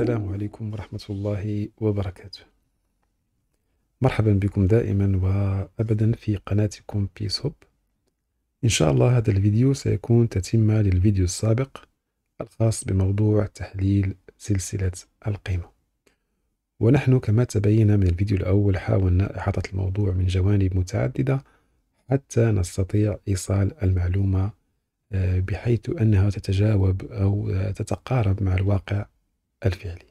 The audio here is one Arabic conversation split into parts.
السلام عليكم ورحمة الله وبركاته مرحبا بكم دائما وأبدا في قناتكم بيس هوب إن شاء الله هذا الفيديو سيكون تتمة للفيديو السابق الخاص بموضوع تحليل سلسلة القيمة ونحن كما تبين من الفيديو الأول حاولنا إحاطة الموضوع من جوانب متعددة حتى نستطيع إيصال المعلومة آه، بحيث أنها تتجاوب أو تتقارب مع الواقع الفعلي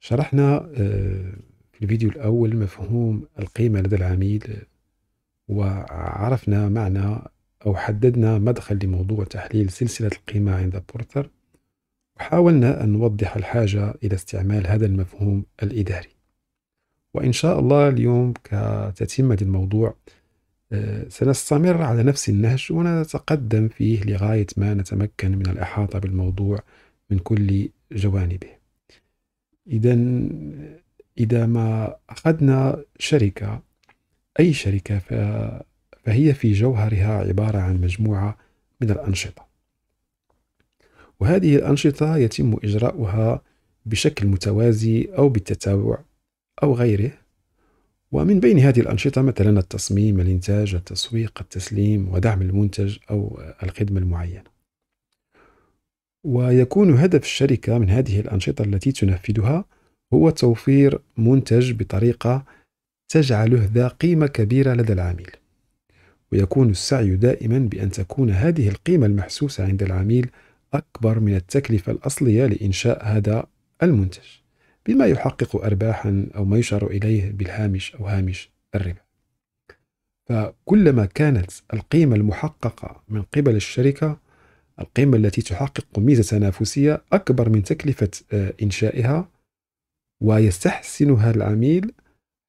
شرحنا آه، في الفيديو الأول مفهوم القيمة لدى العميل وعرفنا معنى أو حددنا مدخل لموضوع تحليل سلسلة القيمة عند بورتر وحاولنا أن نوضح الحاجة إلى استعمال هذا المفهوم الإداري وإن شاء الله اليوم كتتمة الموضوع آه، سنستمر على نفس النهج ونتقدم فيه لغاية ما نتمكن من الإحاطة بالموضوع من كل جوانبه إذا إذا ما أخذنا شركة أي شركة فهي في جوهرها عبارة عن مجموعة من الأنشطة وهذه الأنشطة يتم إجراؤها بشكل متوازي أو بالتتابع أو غيره ومن بين هذه الأنشطة مثلا التصميم الإنتاج التسويق التسليم ودعم المنتج أو الخدمة المعينة ويكون هدف الشركة من هذه الأنشطة التي تنفذها هو توفير منتج بطريقة تجعله ذا قيمة كبيرة لدى العميل ويكون السعي دائما بأن تكون هذه القيمة المحسوسة عند العميل أكبر من التكلفة الأصلية لإنشاء هذا المنتج بما يحقق أرباحا أو ما يشار إليه بالهامش أو هامش الربح فكلما كانت القيمة المحققة من قبل الشركة القيمة التي تحقق ميزة تنافسية أكبر من تكلفة آه، إنشائها ويستحسنها العميل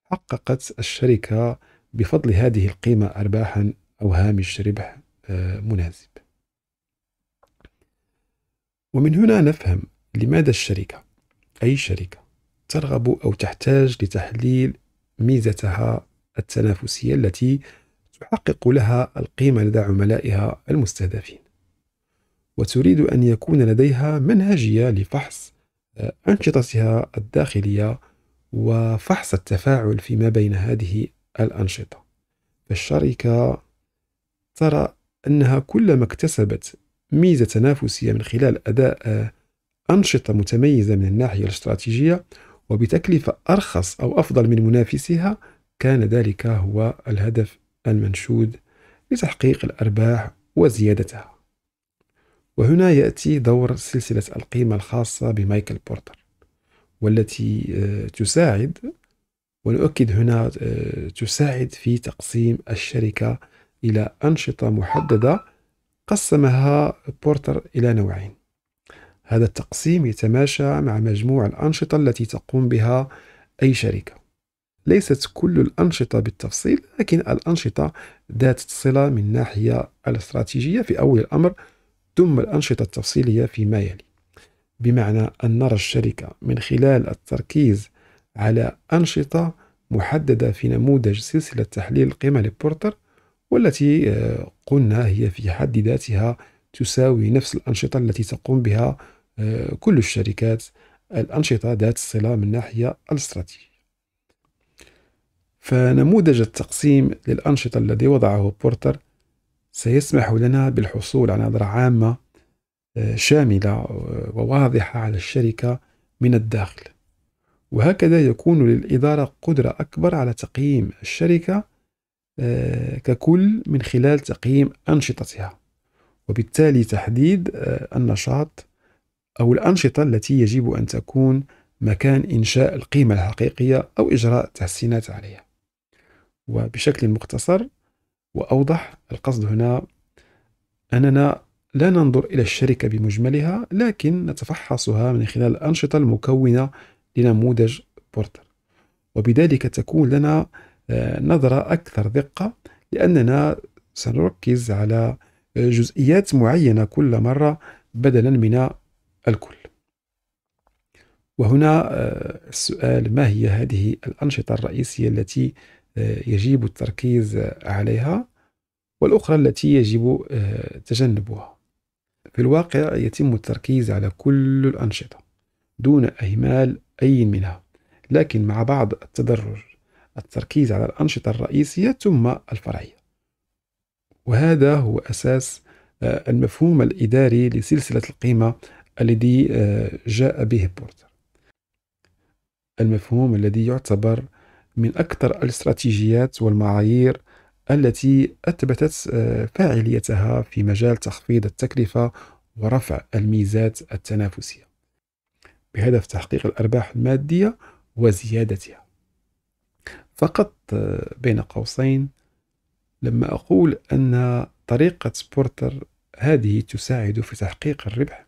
حققت الشركة بفضل هذه القيمة أرباحا أو هامش ربح آه، مناسب ومن هنا نفهم لماذا الشركة أي شركة ترغب أو تحتاج لتحليل ميزتها التنافسية التي تحقق لها القيمة لدى عملائها المستهدفين وتريد أن يكون لديها منهجية لفحص آه، أنشطتها الداخلية وفحص التفاعل فيما بين هذه الأنشطة فالشركة ترى أنها كلما اكتسبت ميزة تنافسية من خلال أداء آه، أنشطة متميزة من الناحية الاستراتيجية وبتكلفة أرخص أو أفضل من منافسها كان ذلك هو الهدف المنشود لتحقيق الأرباح وزيادتها وهنا يأتي دور سلسلة القيمة الخاصة بمايكل بورتر والتي آه، تساعد ونؤكد هنا آه، تساعد في تقسيم الشركة إلى أنشطة محددة قسمها بورتر إلى نوعين هذا التقسيم يتماشى مع مجموع الأنشطة التي تقوم بها أي شركة ليست كل الأنشطة بالتفصيل لكن الأنشطة ذات الصلة من ناحية الاستراتيجية في أول الأمر ثم الأنشطة التفصيلية فيما يلي بمعنى أن نرى الشركة من خلال التركيز على أنشطة محددة في نموذج سلسلة تحليل القيمة لبورتر والتي آه، قلنا هي في حد ذاتها تساوي نفس الأنشطة التي تقوم بها آه، كل الشركات الأنشطة ذات الصلة من ناحية الاستراتيجية فنموذج التقسيم للأنشطة الذي وضعه بورتر سيسمح لنا بالحصول على نظرة عامة آه، شاملة آه، وواضحة على الشركة من الداخل وهكذا يكون للإدارة قدرة أكبر على تقييم الشركة آه، ككل من خلال تقييم أنشطتها وبالتالي تحديد النشاط أو الأنشطة التي يجب أن تكون مكان إنشاء القيمة الحقيقية أو إجراء تحسينات عليها وبشكل مختصر وأوضح القصد هنا أننا لا ننظر إلى الشركة بمجملها لكن نتفحصها من خلال الأنشطة المكونة لنموذج بورتر وبذلك تكون لنا آه، نظرة أكثر دقة لأننا سنركز على آه، جزئيات معينة كل مرة بدلا من الكل وهنا آه، السؤال ما هي هذه الأنشطة الرئيسية التي يجب التركيز عليها والأخرى التي يجب آه، تجنبها في الواقع يتم التركيز على كل الأنشطة دون إهمال أي منها لكن مع بعض التدرج التركيز على الأنشطة الرئيسية ثم الفرعية وهذا هو أساس آه، المفهوم الإداري لسلسلة القيمة الذي آه، جاء به بورتر المفهوم الذي يعتبر من أكثر الاستراتيجيات والمعايير التي أثبتت آه، فاعليتها في مجال تخفيض التكلفة ورفع الميزات التنافسية بهدف تحقيق الأرباح المادية وزيادتها فقط آه، بين قوسين لما أقول أن طريقة بورتر هذه تساعد في تحقيق الربح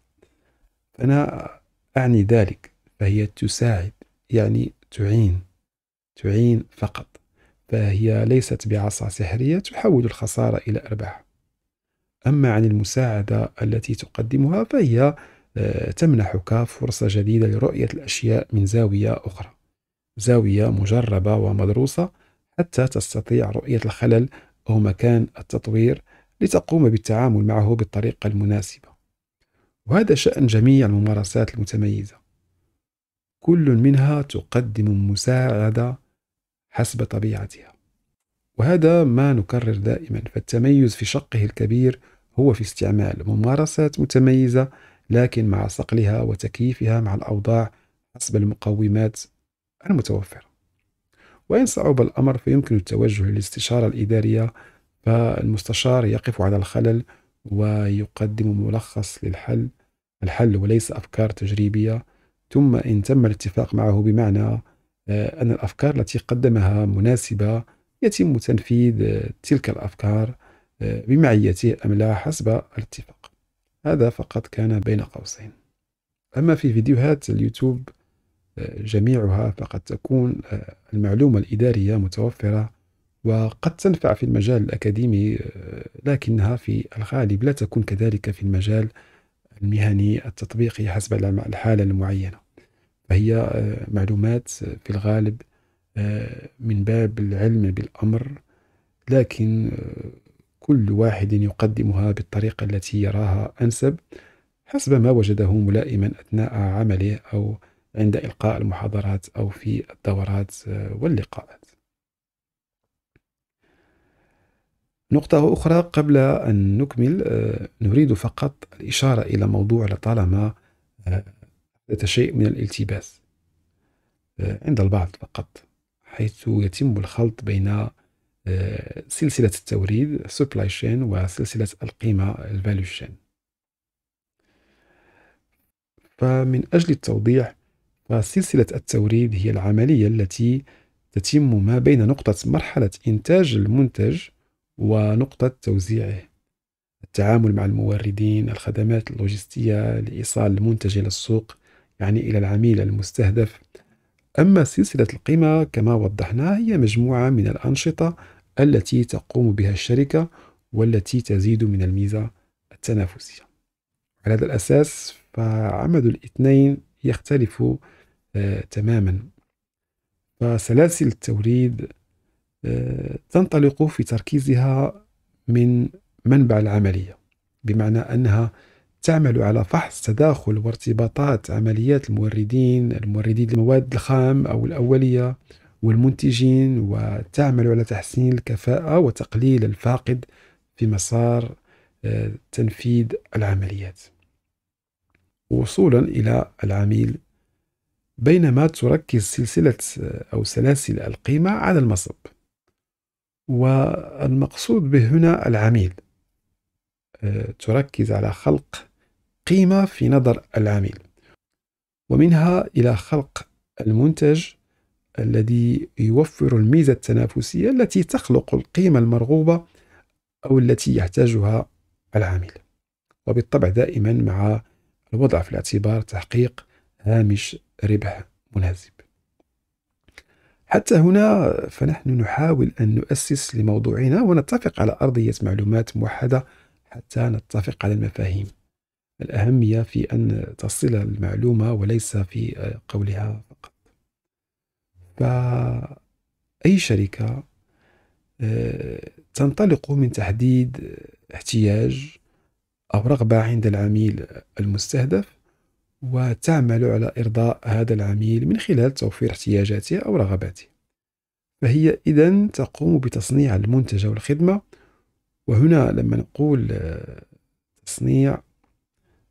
فأنا أعني ذلك فهي تساعد يعني تعين تعين فقط فهي ليست بعصا سحرية تحول الخسارة إلى أرباح أما عن المساعدة التي تقدمها فهي آه، تمنحك فرصة جديدة لرؤية الأشياء من زاوية أخرى زاوية مجربة ومدروسة حتى تستطيع رؤية الخلل أو مكان التطوير لتقوم بالتعامل معه بالطريقة المناسبة وهذا شأن جميع الممارسات المتميزة كل منها تقدم مساعدة حسب طبيعتها وهذا ما نكرر دائما فالتميز في شقه الكبير هو في استعمال ممارسات متميزة لكن مع صقلها وتكييفها مع الأوضاع حسب المقومات المتوفرة وإن صعب الأمر فيمكن التوجه للاستشارة الإدارية فالمستشار يقف على الخلل ويقدم ملخص للحل الحل وليس أفكار تجريبية ثم إن تم الاتفاق معه بمعنى آه، أن الأفكار التي قدمها مناسبة يتم تنفيذ آه، تلك الأفكار آه، بمعيته أم لا حسب الاتفاق هذا فقط كان بين قوسين أما في فيديوهات اليوتيوب جميعها فقد تكون المعلومة الإدارية متوفرة وقد تنفع في المجال الأكاديمي لكنها في الغالب لا تكون كذلك في المجال المهني التطبيقي حسب الحالة المعينة فهي آه، معلومات آه، في الغالب آه، من باب العلم بالأمر لكن كل واحد يقدمها بالطريقة التي يراها أنسب حسب ما وجده ملائما أثناء عمله أو عند إلقاء المحاضرات أو في الدورات واللقاءات نقطة أخرى قبل أن نكمل نريد فقط الإشارة إلى موضوع لطالما ذات شيء من الالتباس آه، عند البعض فقط حيث يتم الخلط بين آه، سلسلة التوريد سبلاي شين وسلسلة القيمة الفاليو شين فمن أجل التوضيح فسلسلة التوريد هي العملية التي تتم ما بين نقطة مرحلة إنتاج المنتج ونقطة توزيعه التعامل مع الموردين الخدمات اللوجستية لإيصال المنتج إلى السوق يعني إلى العميل المستهدف أما سلسلة القيمة كما وضحنا هي مجموعة من الأنشطة التي تقوم بها الشركة والتي تزيد من الميزة التنافسية على هذا الأساس فعمل الاثنين يختلف آه، تماما فسلاسل التوريد آه، تنطلق في تركيزها من منبع العملية بمعنى أنها تعمل على فحص تداخل وارتباطات عمليات الموردين الموردين المواد الخام أو الأولية والمنتجين وتعمل على تحسين الكفاءة وتقليل الفاقد في مسار آه، تنفيذ العمليات وصولا إلى العميل بينما تركز سلسلة آه، أو سلاسل القيمة على المصب والمقصود به هنا العميل آه، تركز على خلق قيمة في نظر العميل ومنها إلى خلق المنتج الذي يوفر الميزة التنافسية التي تخلق القيمة المرغوبة أو التي يحتاجها العامل وبالطبع دائما مع الوضع في الاعتبار تحقيق هامش ربح مناسب حتى هنا فنحن نحاول أن نؤسس لموضوعنا ونتفق على أرضية معلومات موحدة حتى نتفق على المفاهيم الأهمية في أن تصل المعلومة وليس في قولها فقط فأي شركة آه، تنطلق من تحديد احتياج أو رغبة عند العميل المستهدف وتعمل على إرضاء هذا العميل من خلال توفير احتياجاته أو رغباته فهي إذا تقوم بتصنيع المنتج أو الخدمة وهنا لما نقول آه، تصنيع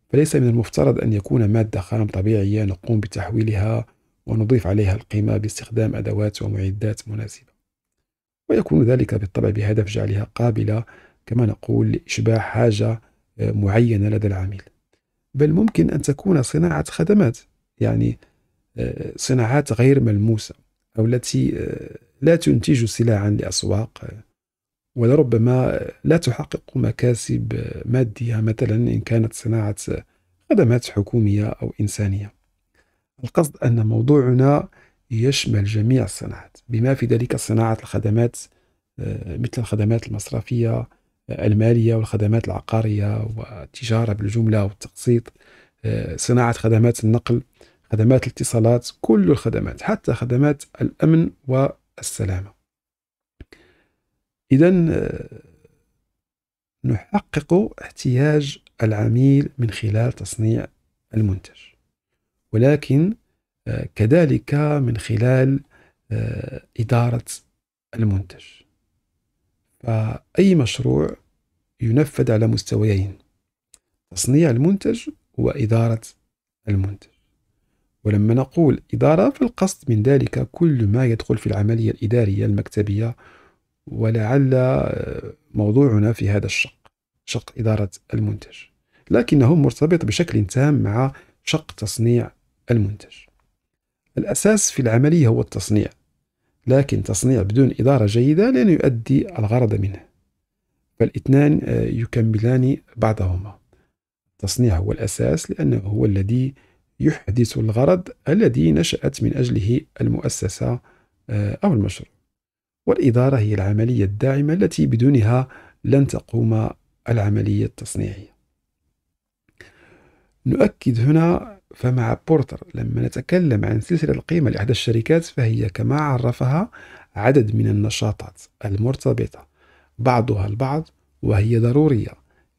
فليس من المفترض أن يكون مادة خام طبيعية نقوم بتحويلها ونضيف عليها القيمة باستخدام أدوات ومعدات مناسبة ويكون ذلك بالطبع بهدف جعلها قابلة كما نقول لإشباع حاجة آه، معينة لدى العميل بل ممكن أن تكون صناعة خدمات يعني آه، صناعات غير ملموسة أو التي آه، لا تنتج سلعا لأسواق ولربما لا تحقق مكاسب مادية مثلا إن كانت صناعة خدمات حكومية أو إنسانية القصد أن موضوعنا يشمل جميع الصناعات بما في ذلك صناعة الخدمات آه، مثل الخدمات المصرفية آه، المالية والخدمات العقارية والتجارة بالجملة والتقسيط آه، صناعة خدمات النقل خدمات الاتصالات كل الخدمات حتى خدمات الأمن والسلامة اذا آه، نحقق احتياج العميل من خلال تصنيع المنتج ولكن آه، كذلك من خلال آه، إدارة المنتج فأي مشروع ينفذ على مستويين تصنيع المنتج وإدارة المنتج ولما نقول إدارة فالقصد من ذلك كل ما يدخل في العملية الإدارية المكتبية ولعل موضوعنا في هذا الشق شق إدارة المنتج لكنه مرتبط بشكل تام مع شق تصنيع المنتج الأساس في العملية هو التصنيع لكن تصنيع بدون إدارة جيدة لن يؤدي الغرض منه فالاثنان آه، يكملان بعضهما التصنيع هو الأساس لأنه هو الذي يحدث الغرض الذي نشأت من أجله المؤسسة آه، أو المشروع والإدارة هي العملية الداعمة التي بدونها لن تقوم العملية التصنيعية نؤكد هنا فمع بورتر لما نتكلم عن سلسلة القيمة لإحدى الشركات فهي كما عرفها عدد من النشاطات المرتبطة بعضها البعض وهي ضرورية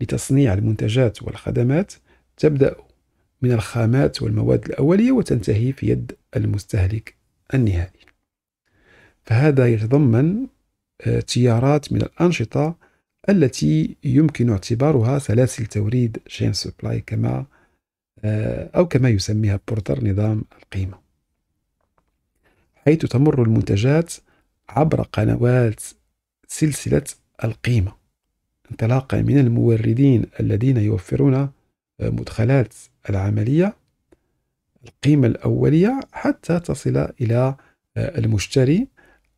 لتصنيع المنتجات والخدمات تبدأ من الخامات والمواد الأولية وتنتهي في يد المستهلك النهائي فهذا يتضمن آه، تيارات من الأنشطة التي يمكن اعتبارها سلاسل توريد شين سبلاي كما آه، أو كما يسميها بورتر نظام القيمة حيث تمر المنتجات عبر قنوات سلسلة القيمة انطلاقا من الموردين الذين يوفرون آه، مدخلات العملية القيمة الأولية حتى تصل إلى المشتري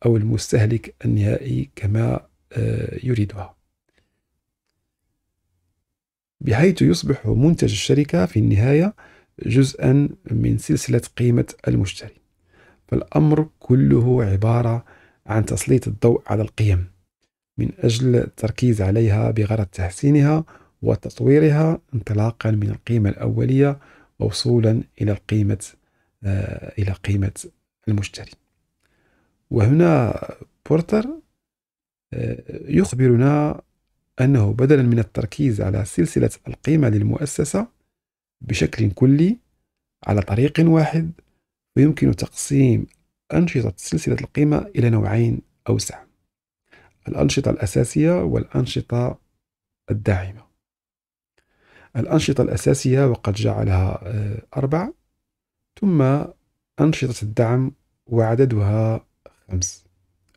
أو المستهلك النهائي كما آه، يريدها بحيث يصبح منتج الشركة في النهاية جزءا من سلسلة قيمة المشتري فالأمر كله عبارة عن تسليط الضوء على القيم من أجل التركيز عليها بغرض تحسينها وتطويرها انطلاقا من القيمة الأولية ووصولا إلى القيمة آه، إلى قيمة المشتري وهنا بورتر آه، يخبرنا أنه بدلا من التركيز على سلسلة القيمة للمؤسسة بشكل كلي على طريق واحد فيمكن تقسيم أنشطة سلسلة القيمة إلى نوعين أوسع الأنشطة الأساسية والأنشطة الداعمة الأنشطة الأساسية وقد جعلها آه، أربع ثم أنشطة الدعم وعددها خمس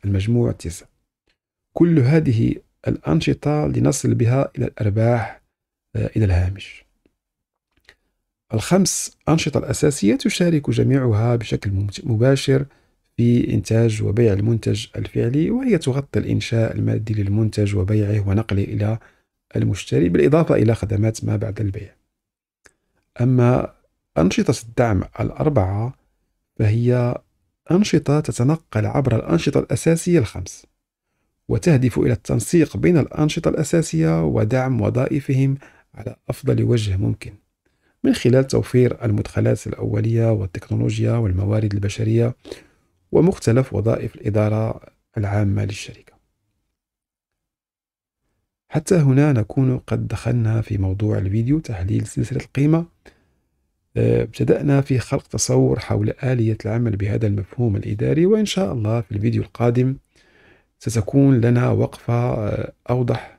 المجموع تسع كل هذه الأنشطة لنصل بها إلى الأرباح آه، إلى الهامش الخمس أنشطة الأساسية تشارك جميعها بشكل مباشر في إنتاج وبيع المنتج الفعلي وهي تغطي الإنشاء المادي للمنتج وبيعه ونقله إلى المشتري بالإضافة إلى خدمات ما بعد البيع أما أنشطة الدعم الأربعة فهي أنشطة تتنقل عبر الأنشطة الأساسية الخمس وتهدف إلى التنسيق بين الأنشطة الأساسية ودعم وظائفهم على أفضل وجه ممكن من خلال توفير المدخلات الأولية والتكنولوجيا والموارد البشرية ومختلف وظائف الإدارة العامة للشركة. حتى هنا نكون قد دخلنا في موضوع الفيديو تحليل سلسلة القيمة آه، ابتدأنا في خلق تصور حول آلية العمل بهذا المفهوم الإداري وإن شاء الله في الفيديو القادم ستكون لنا وقفة آه، أوضح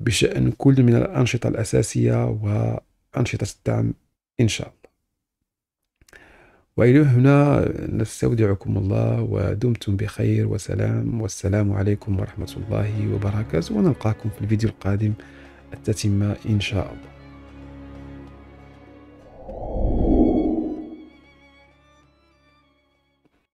بشأن كل من الأنشطة الأساسية وأنشطة الدعم إن شاء الله وإلى هنا نستودعكم الله ودمتم بخير وسلام والسلام عليكم ورحمة الله وبركاته ونلقاكم في الفيديو القادم التتمة إن شاء الله you